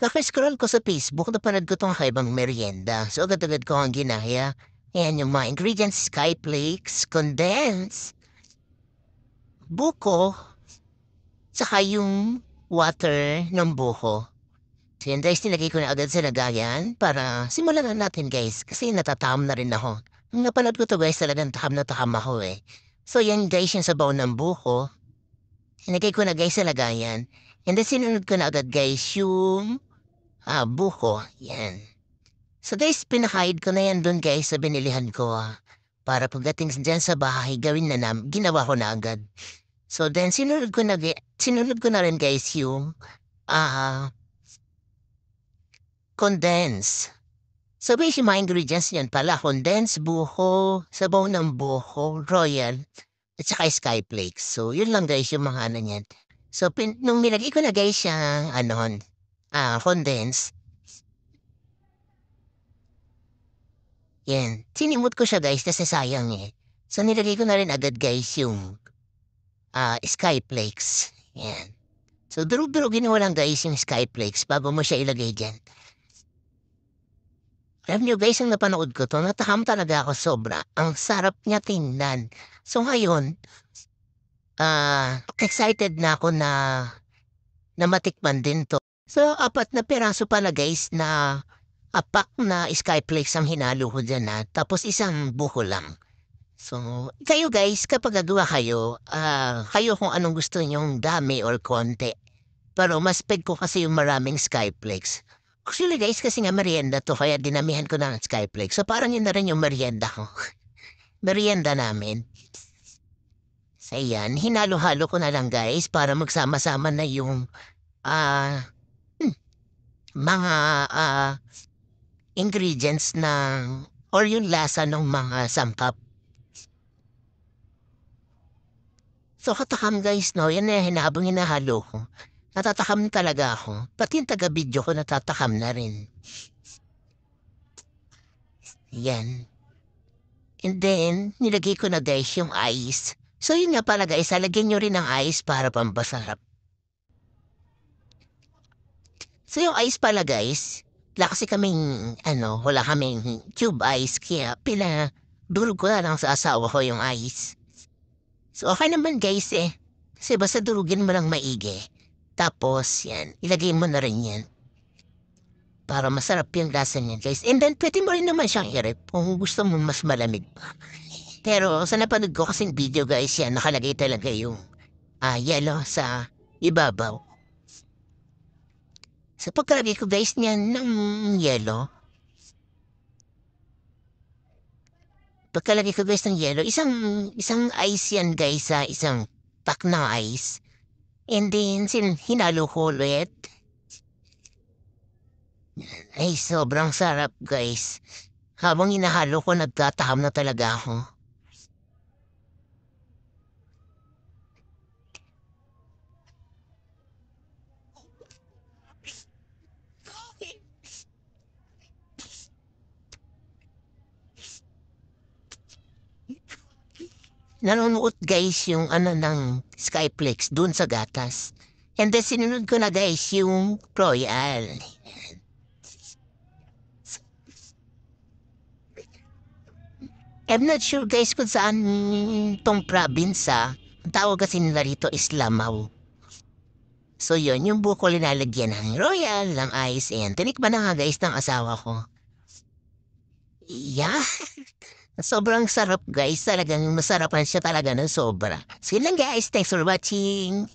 Kakascroll ko sa Facebook, napanood ko tong kaibang merienda. So agad-agad ko ang ginaya. Ayan yung mga ingredients, sky flakes, condense, buko, tsaka yung water ng buko. So yun guys, nilagay ko na agad sa lagayan para simulan na natin guys kasi natatam na rin ako. Nung napanood ko to guys, talagang taham na taham ako eh. So yan guys, yung sabaw ng buko. Nilagay ko na guys sa lagayan. And then sinunod ko na agad guys yung ah, buko. Yan. So guys, pinahide ko na yan doon guys sa binilihan ko. Ah, para pagdating dyan sa bahay, gawin na nam, ginawa ko na agad. So then sinunod ko na, sinunod ko na rin guys yung ah, condense. So basically mga ingredients niyan pala, condense, buko, sabaw ng buko, royal, at saka sky flakes. So yun lang guys yung mga ano niyan. So, pin, nung nilagay ko na guys yung, ano, ah, condense. Yan. Sinimot ko siya guys kasi sayang eh. So, nilagay ko na rin agad guys yung, ah, skyflakes. Yan. So, durug-durugin mo lang guys yung skyflakes bago mo siya ilagay dyan. Alam niyo guys, ang napanood ko to, natakam talaga ako sobra. Ang sarap niya tingnan. So, ngayon, uh, excited na ako na, na matikman din to. So, apat na piraso pala guys na apak na skyflakes ang hinalo ko dyan ha. Ah. Tapos isang buko lang. So, kayo guys, kapag gagawa kayo, uh, kayo kung anong gusto nyong dami or konti. Pero mas peg ko kasi yung maraming skyflakes. Actually guys, kasi nga merienda to, kaya dinamihan ko na ng skyflakes. So parang yun na rin yung merienda ko. merienda namin. Ayan, hinalo-halo ko na lang guys para magsama-sama na yung ah uh, hmm, mga uh, ingredients ng or yung lasa ng mga sangkap. So katakam guys no, yan na hinabang hinahalo ko. Natatakam talaga ako. Pati yung taga-video ko natatakam na rin. Yan. And then, nilagay ko na guys yung ice. So yun nga pala guys, halagyan nyo rin ng ice para pampasarap. So yung ice pala guys, wala kasi kaming, ano, wala kaming tube ice, kaya pila ko na lang sa asawa ko yung ice. So okay naman guys eh, kasi basta durugin mo lang maigi. Tapos yan, ilagay mo na rin yan. Para masarap yung lasa niya guys. And then pwede mo rin naman siyang irip kung gusto mo mas malamig pa. Pero sa napanood ko kasing video guys, yan nakalagay talaga yung uh, ah, yellow sa ibabaw. Sa so, pagkalagay ko guys niyan ng yellow, pagkalagay ko guys ng yellow, isang isang ice yan guys sa ah, isang pack na ice. And then sin hinalo ko ulit. Ay, sobrang sarap guys. Habang hinahalo ko, nagtataham na talaga ako. nanonood guys yung ano ng Skyplex dun sa gatas. And then sinunod ko na guys yung Royal. I'm not sure guys kung saan tong province ha. Ah. Ang tawag kasi nila rito is Lamaw. So yun, yung buko linalagyan ng Royal, ng Ice, and tinikman na nga guys ng asawa ko. Yeah. Sobrang sarap guys. Talagang masarapan siya talaga ng sobra. So yun lang guys. Thanks for watching.